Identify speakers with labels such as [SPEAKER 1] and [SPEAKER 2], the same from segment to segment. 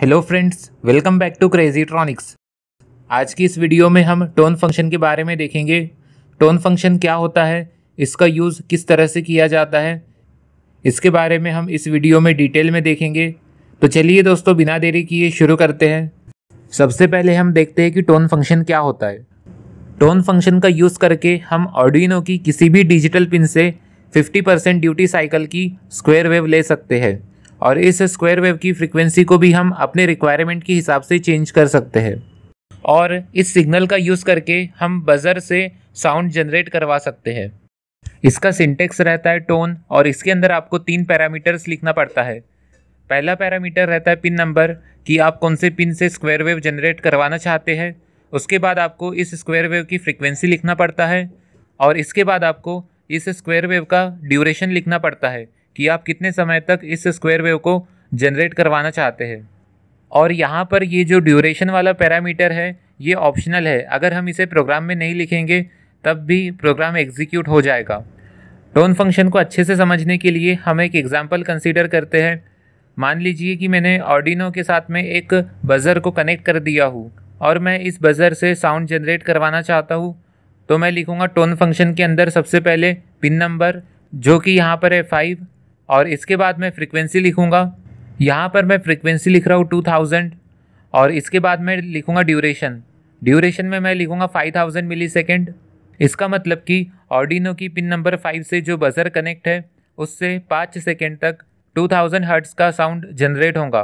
[SPEAKER 1] hello friends welcome back to crazy tronics आज की इस वीडियो में हम टोन फंक्शन के बारे में देखेंगे टोन फंक्शन क्या होता है इसका यूज़ किस तरह से किया जाता है इसके बारे में हम इस वीडियो में डिटेल में देखेंगे तो चलिए दोस्तों बिना देरी किए शुरू करते हैं सबसे पहले हम देखते हैं कि टोन फंक्शन क्या होता है टोन फंक्शन का यूज़ करके हम ऑडिनो की किसी भी डिजिटल पिन से 50% ड्यूटी साइकिल की स्क्वायर वेव ले सकते हैं और इस स्क्वायर वेव की फ्रीक्वेंसी को भी हम अपने रिक्वायरमेंट के हिसाब से चेंज कर सकते हैं और इस सिग्नल का यूज़ करके हम बज़र से साउंड जनरेट करवा सकते हैं इसका सिंटेक्स रहता है टोन और इसके अंदर आपको तीन पैरामीटर्स लिखना पड़ता है पहला पैरामीटर रहता है पिन नंबर कि आप कौन से पिन से स्क्वायर वेव जनरेट करवाना चाहते हैं उसके बाद आपको इस स्क्वायर वेव की फ्रीक्वेंसी लिखना पड़ता है और इसके बाद आपको इस स्क्वायर वेव का ड्यूरेशन लिखना पड़ता है कि आप कितने समय तक इस स्क्वायर वेव को जनरेट करवाना चाहते हैं और यहाँ पर ये जो ड्यूरेशन वाला पैरामीटर है ये ऑप्शनल है अगर हम इसे प्रोग्राम में नहीं लिखेंगे तब भी प्रोग्राम एग्जीक्यूट हो जाएगा टोन फंक्शन को अच्छे से समझने के लिए हम एक एग्ज़ाम्पल कंसिडर करते हैं मान लीजिए कि मैंने ऑडिनो के साथ में एक बज़र को कनेक्ट कर दिया हूँ और मैं इस बज़र से साउंड जनरेट करवाना चाहता हूँ तो मैं लिखूँगा टोन फंक्शन के अंदर सबसे पहले पिन नंबर जो कि यहाँ पर है फाइव और इसके बाद मैं फ्रिक्वेंसी लिखूँगा यहाँ पर मैं फ्रिक्वेंसी लिख रहा हूँ टू थाउजेंड और इसके बाद मैं लिखूँगा ड्यूरेशन ड्यूरेशन में मैं लिखूँगा फाइव थाउजेंड मिली सेकेंड इसका मतलब कि ऑडिनो की पिन नंबर फाइव से जो बजर कनेक्ट है उससे पाँच सेकेंड तक टू थाउजेंड हर्ट्स का साउंड जनरेट होगा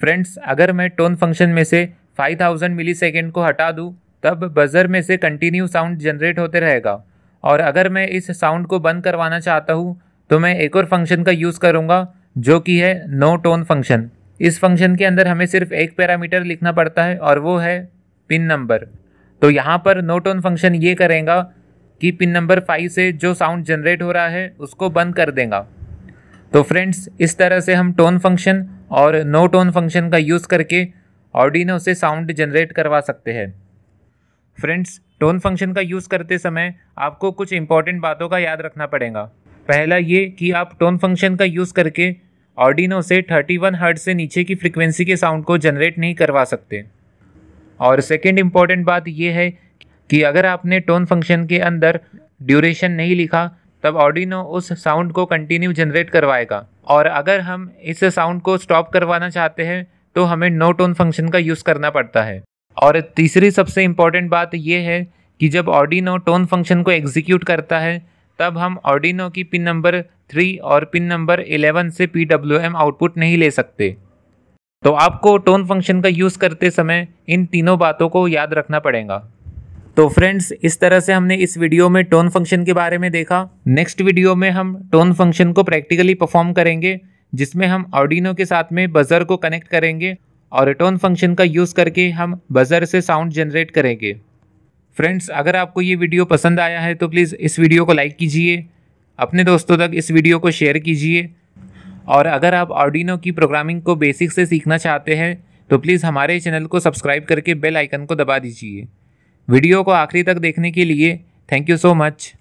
[SPEAKER 1] फ्रेंड्स अगर मैं टोन फंक्शन में से फाइव थाउजेंड मिली सेकेंड को हटा दूँ तब बजर में से कंटिन्यू साउंड जनरेट होते रहेगा और अगर मैं इस साउंड को बंद करवाना चाहता हूँ तो मैं एक और फंक्शन का यूज़ करूँगा जो कि है नो टोन फंक्शन इस फंक्शन के अंदर हमें सिर्फ एक पैरामीटर लिखना पड़ता है और वो है पिन नंबर तो यहाँ पर नो टोन फंक्शन ये करेगा कि पिन नंबर फाइव से जो साउंड जनरेट हो रहा है उसको बंद कर देगा तो फ्रेंड्स इस तरह से हम टोन फंक्शन और नो टोन फंक्शन का यूज़ करके ऑडिनो से साउंड जनरेट करवा सकते हैं फ्रेंड्स टोन फंक्शन का यूज़ करते समय आपको कुछ इंपॉर्टेंट बातों का याद रखना पड़ेगा पहला ये कि आप टोन फंक्शन का यूज़ करके ऑडिनो से 31 वन हर्ट से नीचे की फ्रिक्वेंसी के साउंड को जनरेट नहीं करवा सकते और सेकेंड इम्पॉर्टेंट बात यह है कि अगर आपने टोन फंक्शन के अंदर ड्यूरेशन नहीं लिखा तब ऑडिनो उस साउंड को कंटिन्यू जनरेट करवाएगा और अगर हम इस साउंड को स्टॉप करवाना चाहते हैं तो हमें नो टोन फंक्शन का यूज़ करना पड़ता है और तीसरी सबसे इम्पॉर्टेंट बात यह है कि जब ऑडिनो टोन फंक्शन को एग्जीक्यूट करता है तब हम ऑर्डिनो की पिन नंबर थ्री और पिन नंबर एलेवन से पी आउटपुट नहीं ले सकते तो आपको टोन फंक्शन का यूज़ करते समय इन तीनों बातों को याद रखना पड़ेगा तो फ्रेंड्स इस तरह से हमने इस वीडियो में टोन फंक्शन के बारे में देखा नेक्स्ट वीडियो में हम टोन फंक्शन को प्रैक्टिकली परफॉर्म करेंगे जिसमें हम ऑडिनो के साथ में बज़र को कनेक्ट करेंगे और टोन फंक्शन का यूज़ करके हम बज़र से साउंड जनरेट करेंगे फ्रेंड्स अगर आपको ये वीडियो पसंद आया है तो प्लीज़ इस वीडियो को लाइक कीजिए अपने दोस्तों तक इस वीडियो को शेयर कीजिए और अगर आप ऑडिनो की प्रोग्रामिंग को बेसिक से सीखना चाहते हैं तो प्लीज़ हमारे चैनल को सब्सक्राइब करके बेल आइकन को दबा दीजिए वीडियो को आखिरी तक देखने के लिए थैंक यू सो मच